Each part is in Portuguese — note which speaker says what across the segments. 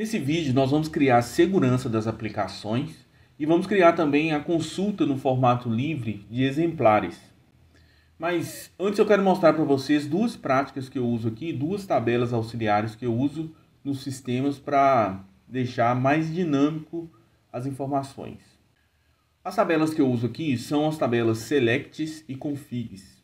Speaker 1: Nesse vídeo nós vamos criar a segurança das aplicações e vamos criar também a consulta no formato livre de exemplares. Mas antes eu quero mostrar para vocês duas práticas que eu uso aqui, duas tabelas auxiliares que eu uso nos sistemas para deixar mais dinâmico as informações. As tabelas que eu uso aqui são as tabelas selects e configs.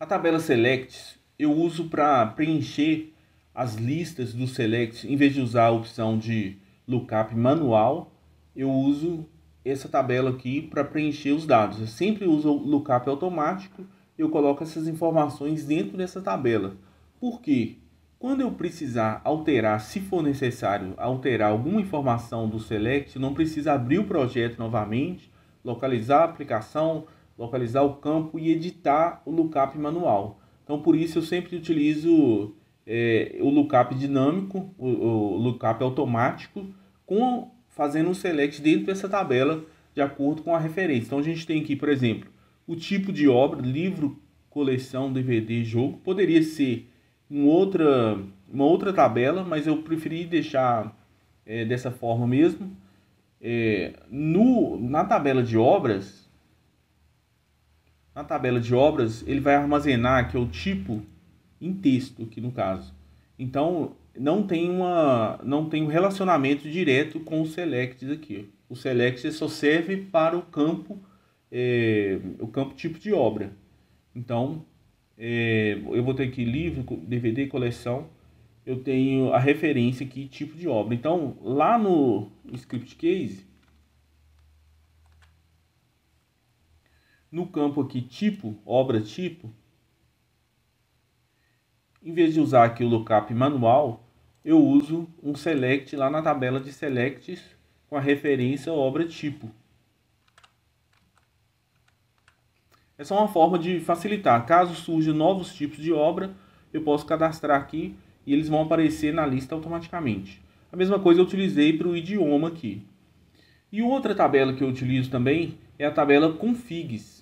Speaker 1: A tabela selects eu uso para preencher as listas do select, em vez de usar a opção de lookup manual, eu uso essa tabela aqui para preencher os dados. Eu sempre uso o lookup automático, eu coloco essas informações dentro dessa tabela. Por quê? Quando eu precisar alterar, se for necessário, alterar alguma informação do select, não precisa abrir o projeto novamente, localizar a aplicação, localizar o campo e editar o lookup manual. Então, por isso eu sempre utilizo é, o lookup dinâmico, o, o lookup automático, com fazendo um select dentro dessa tabela de acordo com a referência. Então a gente tem aqui, por exemplo, o tipo de obra, livro, coleção, DVD, jogo, poderia ser uma outra, uma outra tabela, mas eu preferi deixar é, dessa forma mesmo. É, no, na tabela de obras, na tabela de obras, ele vai armazenar que é o tipo em texto aqui no caso. Então não tem uma não tem um relacionamento direto com o select aqui. O select só serve para o campo é, o campo tipo de obra. Então é, eu vou ter aqui livro, DVD, coleção. Eu tenho a referência aqui tipo de obra. Então lá no script case no campo aqui tipo obra tipo em vez de usar aqui o lookup manual, eu uso um select lá na tabela de selects com a referência obra tipo. Essa é uma forma de facilitar. Caso surjam novos tipos de obra, eu posso cadastrar aqui e eles vão aparecer na lista automaticamente. A mesma coisa eu utilizei para o idioma aqui. E outra tabela que eu utilizo também é a tabela configs.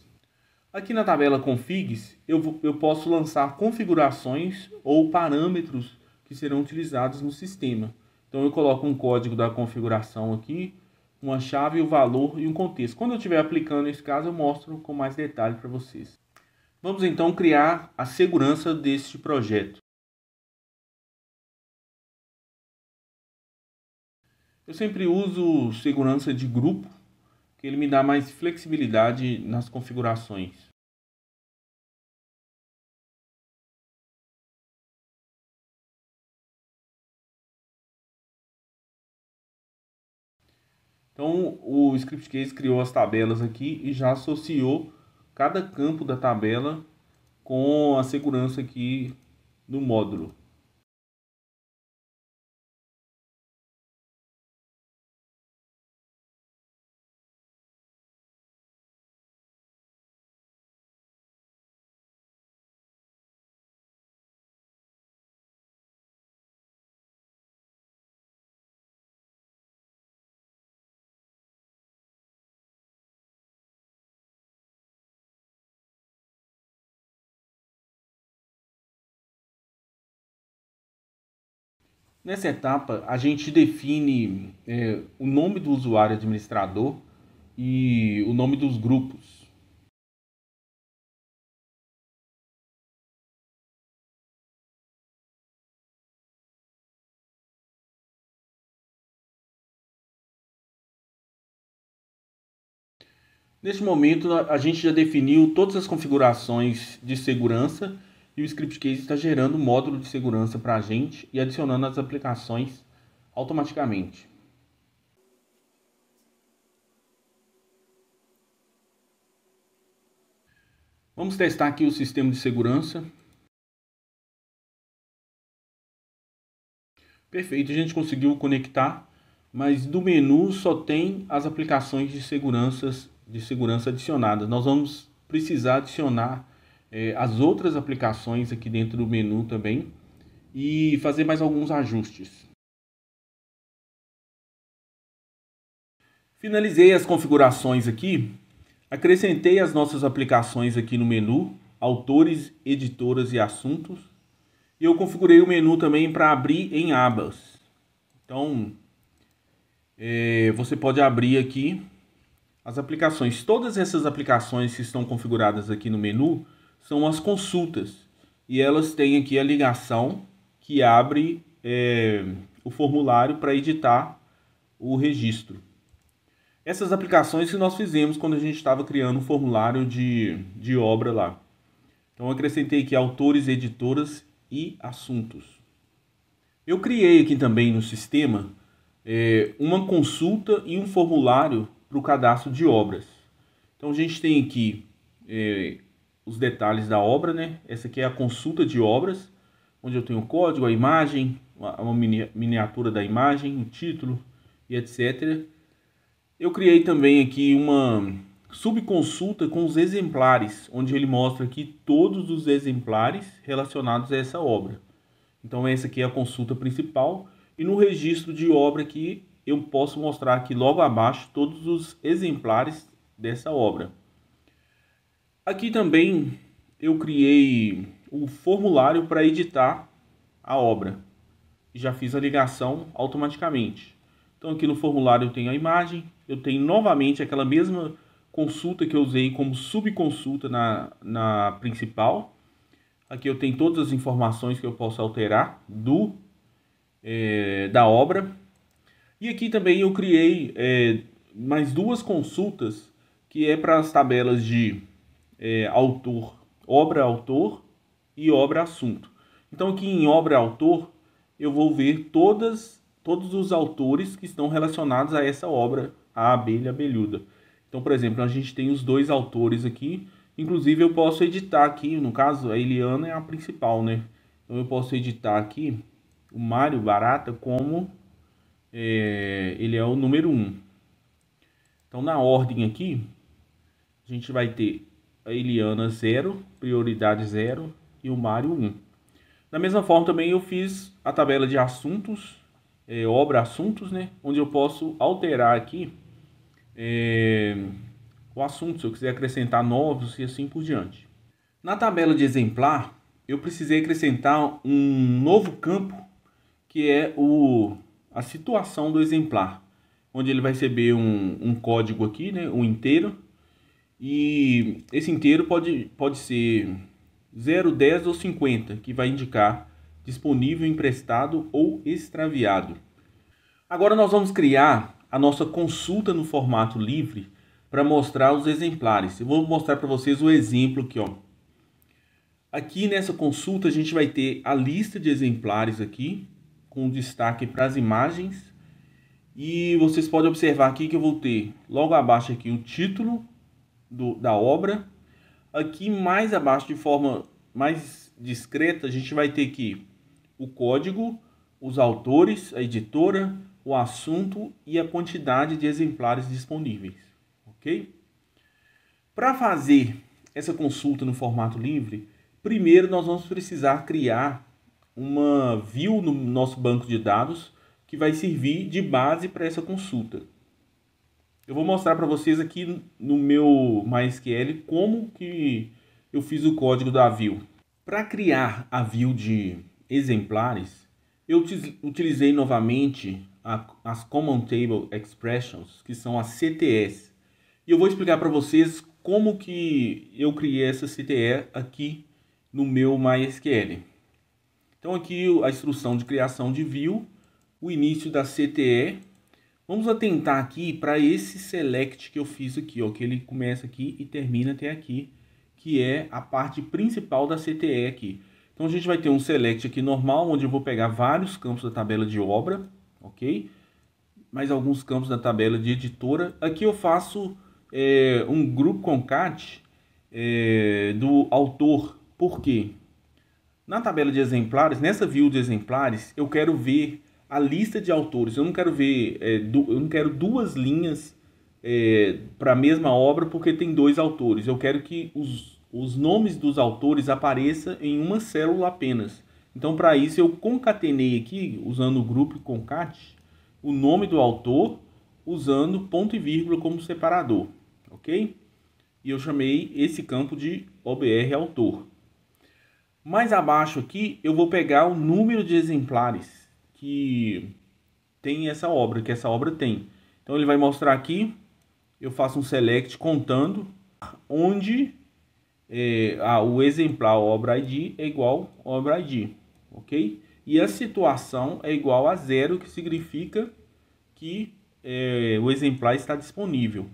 Speaker 1: Aqui na tabela configs, eu, eu posso lançar configurações ou parâmetros que serão utilizados no sistema. Então eu coloco um código da configuração aqui, uma chave, o um valor e um contexto. Quando eu estiver aplicando esse caso, eu mostro com mais detalhe para vocês. Vamos então criar a segurança deste projeto. Eu sempre uso segurança de grupo que ele me dá mais flexibilidade nas configurações. Então o script case criou as tabelas aqui e já associou cada campo da tabela com a segurança aqui do módulo. Nessa etapa, a gente define é, o nome do usuário administrador e o nome dos grupos. Neste momento, a gente já definiu todas as configurações de segurança e o Script Case está gerando um módulo de segurança para a gente e adicionando as aplicações automaticamente. Vamos testar aqui o sistema de segurança. Perfeito, a gente conseguiu conectar, mas do menu só tem as aplicações de, seguranças, de segurança adicionadas. Nós vamos precisar adicionar é, as outras aplicações aqui dentro do menu também e fazer mais alguns ajustes. Finalizei as configurações aqui, acrescentei as nossas aplicações aqui no menu, autores, editoras e assuntos, e eu configurei o menu também para abrir em abas. Então, é, você pode abrir aqui as aplicações. Todas essas aplicações que estão configuradas aqui no menu, são as consultas. E elas têm aqui a ligação que abre é, o formulário para editar o registro. Essas aplicações que nós fizemos quando a gente estava criando o um formulário de, de obra lá. Então acrescentei aqui autores, editoras e assuntos. Eu criei aqui também no sistema é, uma consulta e um formulário para o cadastro de obras. Então a gente tem aqui é, os detalhes da obra, né? Essa aqui é a consulta de obras, onde eu tenho o código, a imagem, uma miniatura da imagem, o título e etc. Eu criei também aqui uma subconsulta com os exemplares, onde ele mostra aqui todos os exemplares relacionados a essa obra. Então essa aqui é a consulta principal e no registro de obra aqui eu posso mostrar aqui logo abaixo todos os exemplares dessa obra. Aqui também eu criei o formulário para editar a obra. Já fiz a ligação automaticamente. Então aqui no formulário eu tenho a imagem, eu tenho novamente aquela mesma consulta que eu usei como subconsulta na, na principal. Aqui eu tenho todas as informações que eu posso alterar do é, da obra. E aqui também eu criei é, mais duas consultas que é para as tabelas de é, autor, obra autor e obra assunto. Então aqui em obra autor eu vou ver todas todos os autores que estão relacionados a essa obra, a abelha abelhuda. Então, por exemplo, a gente tem os dois autores aqui. Inclusive eu posso editar aqui, no caso a Eliana é a principal, né? Então eu posso editar aqui o Mário Barata como é, ele é o número 1. Um. Então na ordem aqui, a gente vai ter a é Eliana 0, prioridade 0 e o Mário 1. Um. Da mesma forma também eu fiz a tabela de assuntos, é, obra assuntos, né? Onde eu posso alterar aqui é, o assunto, se eu quiser acrescentar novos e assim por diante. Na tabela de exemplar, eu precisei acrescentar um novo campo que é o, a situação do exemplar, onde ele vai receber um, um código aqui, né, um inteiro, e esse inteiro pode, pode ser 0, 10 ou 50, que vai indicar disponível, emprestado ou extraviado. Agora nós vamos criar a nossa consulta no formato livre para mostrar os exemplares. Eu vou mostrar para vocês o exemplo aqui, ó. Aqui nessa consulta a gente vai ter a lista de exemplares aqui, com destaque para as imagens. E vocês podem observar aqui que eu vou ter logo abaixo aqui o título, do, da obra. Aqui mais abaixo, de forma mais discreta, a gente vai ter aqui o código, os autores, a editora, o assunto e a quantidade de exemplares disponíveis, ok? Para fazer essa consulta no formato livre, primeiro nós vamos precisar criar uma view no nosso banco de dados que vai servir de base para essa consulta. Eu vou mostrar para vocês aqui no meu MySQL como que eu fiz o código da view. Para criar a view de exemplares, eu utilizei novamente a, as Common Table Expressions, que são as CTS. E eu vou explicar para vocês como que eu criei essa CTE aqui no meu MySQL. Então aqui a instrução de criação de view, o início da CTE Vamos atentar aqui para esse select que eu fiz aqui, ó, que ele começa aqui e termina até aqui, que é a parte principal da CTE aqui. Então a gente vai ter um select aqui normal, onde eu vou pegar vários campos da tabela de obra, ok? Mais alguns campos da tabela de editora. Aqui eu faço é, um grupo concat é, do autor. Por quê? Na tabela de exemplares, nessa view de exemplares, eu quero ver a lista de autores. Eu não quero ver, é, du, eu não quero duas linhas é, para a mesma obra porque tem dois autores. Eu quero que os, os nomes dos autores apareçam em uma célula apenas. Então, para isso, eu concatenei aqui, usando o grupo concat, o nome do autor usando ponto e vírgula como separador, ok? E eu chamei esse campo de OBR autor. Mais abaixo aqui, eu vou pegar o número de exemplares que tem essa obra, que essa obra tem. Então ele vai mostrar aqui, eu faço um select contando onde é, ah, o exemplar obra ID é igual obra ID, ok? E a situação é igual a zero, que significa que é, o exemplar está disponível.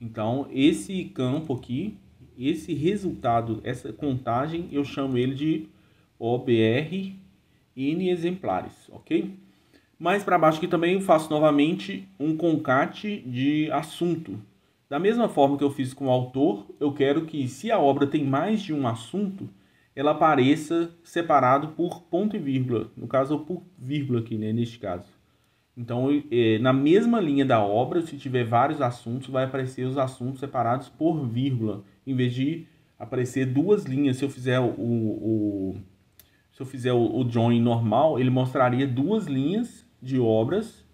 Speaker 1: Então esse campo aqui, esse resultado, essa contagem, eu chamo ele de OBR N exemplares, ok? Mais para baixo aqui também eu faço novamente um concate de assunto. Da mesma forma que eu fiz com o autor, eu quero que, se a obra tem mais de um assunto, ela apareça separado por ponto e vírgula. No caso, por vírgula aqui, né, neste caso. Então, é, na mesma linha da obra, se tiver vários assuntos, vai aparecer os assuntos separados por vírgula, em vez de aparecer duas linhas. Se eu fizer o, o se eu fizer o, o join normal, ele mostraria duas linhas de obras,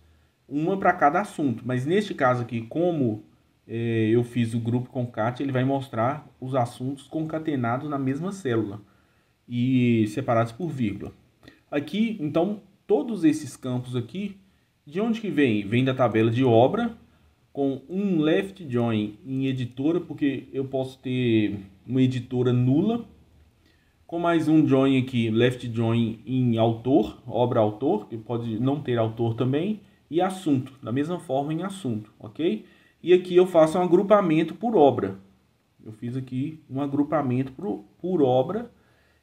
Speaker 1: uma para cada assunto. Mas neste caso aqui, como é, eu fiz o grupo concat, ele vai mostrar os assuntos concatenados na mesma célula e separados por vírgula. Aqui, então, todos esses campos aqui, de onde que vem? Vem da tabela de obra, com um left join em editora, porque eu posso ter uma editora nula, com mais um join aqui, left join em autor, obra autor, que pode não ter autor também, e assunto, da mesma forma em assunto, ok? E aqui eu faço um agrupamento por obra. Eu fiz aqui um agrupamento por, por obra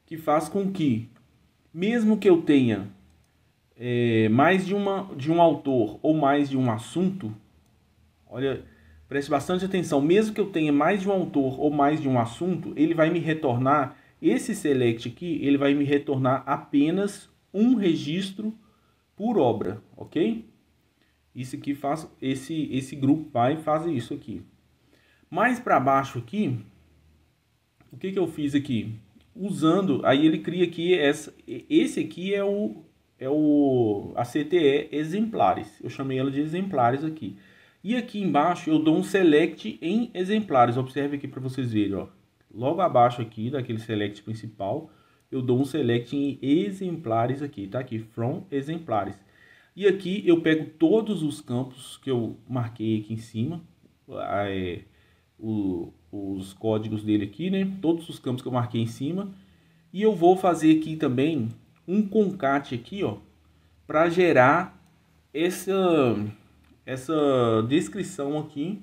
Speaker 1: que faz com que, mesmo que eu tenha é, mais de, uma, de um autor ou mais de um assunto, olha, preste bastante atenção, mesmo que eu tenha mais de um autor ou mais de um assunto, ele vai me retornar esse select aqui, ele vai me retornar apenas um registro por obra, ok? Isso aqui faz, esse, esse grupo vai fazer isso aqui. Mais para baixo aqui, o que, que eu fiz aqui? Usando, aí ele cria aqui, essa, esse aqui é o, é o a CTE exemplares. Eu chamei ela de exemplares aqui. E aqui embaixo eu dou um select em exemplares. Observe aqui para vocês verem, ó logo abaixo aqui daquele select principal, eu dou um select em exemplares aqui, tá aqui, from exemplares. E aqui eu pego todos os campos que eu marquei aqui em cima, é, o, os códigos dele aqui, né? Todos os campos que eu marquei em cima. E eu vou fazer aqui também um concat aqui, ó, para gerar essa, essa descrição aqui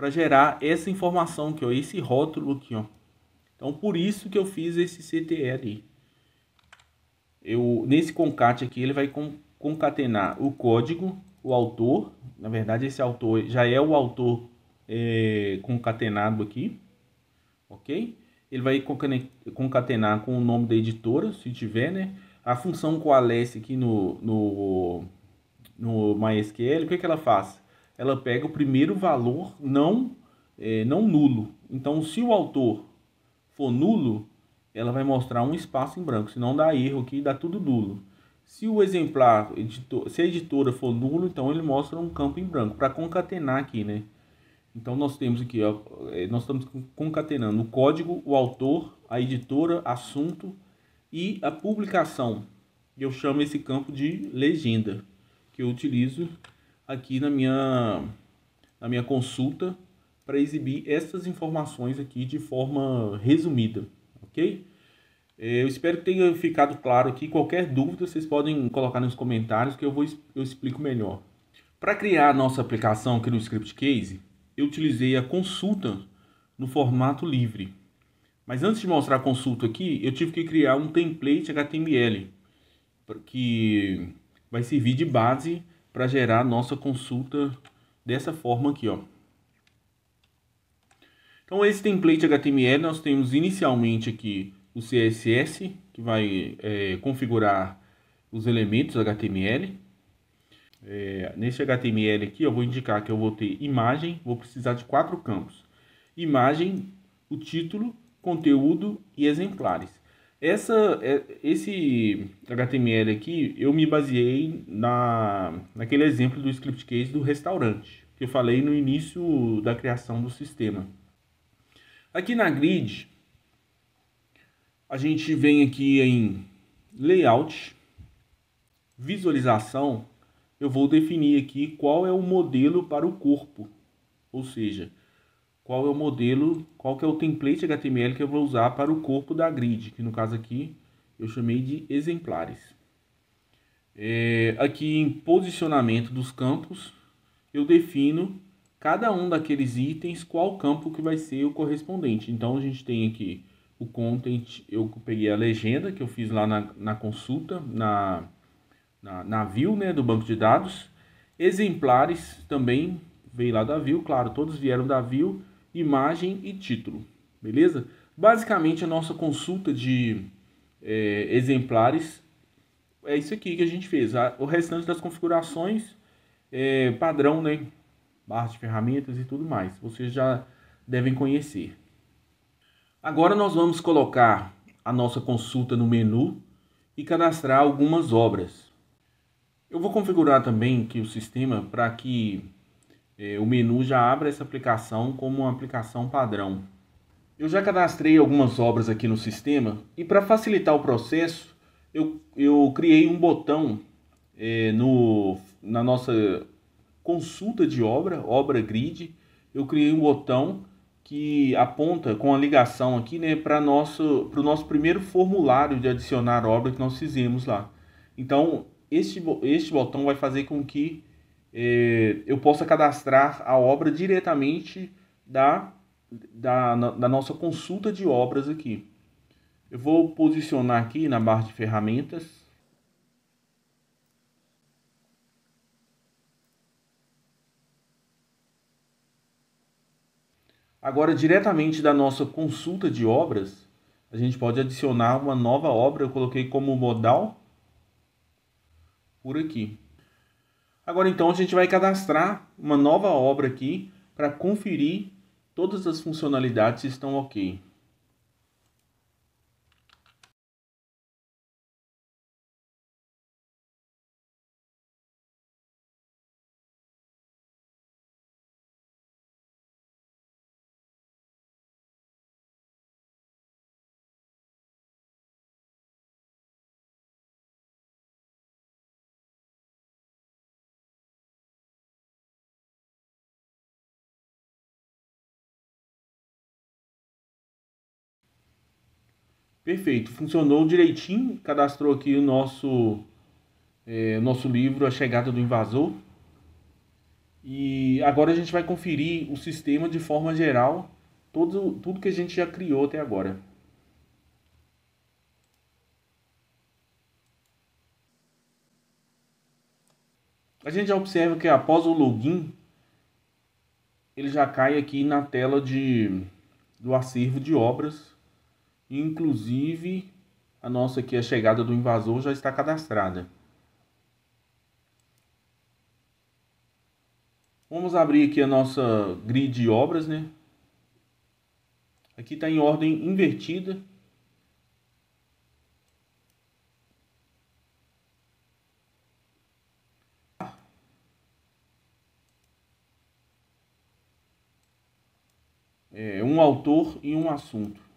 Speaker 1: para gerar essa informação aqui, ó, esse rótulo aqui, ó. Então, por isso que eu fiz esse CTE ali. Eu, nesse concat aqui, ele vai concatenar o código, o autor. Na verdade, esse autor já é o autor é, concatenado aqui, ok? Ele vai concatenar com o nome da editora, se tiver, né? A função coalesce aqui no, no, no MySQL, o que, é que ela faz? ela pega o primeiro valor não, é, não nulo. Então, se o autor for nulo, ela vai mostrar um espaço em branco, senão dá erro aqui, dá tudo nulo. Se o exemplar, editor, se a editora for nulo, então ele mostra um campo em branco, para concatenar aqui, né? Então nós temos aqui, ó, é, nós estamos concatenando o código, o autor, a editora, assunto e a publicação. Eu chamo esse campo de legenda, que eu utilizo aqui na minha, na minha consulta para exibir essas informações aqui de forma resumida, ok? É, eu espero que tenha ficado claro aqui. Qualquer dúvida vocês podem colocar nos comentários que eu, vou, eu explico melhor. Para criar a nossa aplicação aqui no Script Case, eu utilizei a consulta no formato livre. Mas antes de mostrar a consulta aqui, eu tive que criar um template HTML que vai servir de base para gerar nossa consulta dessa forma aqui, ó. Então esse template HTML nós temos inicialmente aqui o CSS que vai é, configurar os elementos HTML. É, nesse HTML aqui eu vou indicar que eu vou ter imagem, vou precisar de quatro campos: imagem, o título, conteúdo e exemplares. Essa, é, esse HTML aqui, eu me baseei na, naquele exemplo do script case do restaurante, que eu falei no início da criação do sistema. Aqui na grid, a gente vem aqui em layout, visualização, eu vou definir aqui qual é o modelo para o corpo, ou seja, qual é o modelo, qual que é o template HTML que eu vou usar para o corpo da grid, que no caso aqui eu chamei de exemplares. É, aqui em posicionamento dos campos, eu defino cada um daqueles itens, qual campo que vai ser o correspondente. Então a gente tem aqui o content, eu peguei a legenda que eu fiz lá na, na consulta, na, na, na view né, do banco de dados. Exemplares também veio lá da view, claro, todos vieram da view imagem e título, beleza? Basicamente, a nossa consulta de é, exemplares é isso aqui que a gente fez. O restante das configurações é padrão, né? Barra de ferramentas e tudo mais. Vocês já devem conhecer. Agora nós vamos colocar a nossa consulta no menu e cadastrar algumas obras. Eu vou configurar também aqui o sistema para que é, o menu já abre essa aplicação como uma aplicação padrão. Eu já cadastrei algumas obras aqui no sistema e para facilitar o processo, eu, eu criei um botão é, no, na nossa consulta de obra, obra grid, eu criei um botão que aponta com a ligação aqui né, para nosso, o nosso primeiro formulário de adicionar obra que nós fizemos lá. Então, este, este botão vai fazer com que é, eu possa cadastrar a obra diretamente da, da, na, da nossa consulta de obras aqui. Eu vou posicionar aqui na barra de ferramentas. Agora, diretamente da nossa consulta de obras, a gente pode adicionar uma nova obra. Eu coloquei como modal por aqui. Agora então a gente vai cadastrar uma nova obra aqui para conferir todas as funcionalidades estão ok. Perfeito, funcionou direitinho. Cadastrou aqui o nosso, é, nosso livro A Chegada do Invasor. E agora a gente vai conferir o sistema de forma geral, todo, tudo que a gente já criou até agora. A gente já observa que após o login, ele já cai aqui na tela de, do acervo de obras Inclusive, a nossa aqui, a chegada do invasor já está cadastrada. Vamos abrir aqui a nossa grid de obras, né? Aqui está em ordem invertida. É, um autor e um assunto.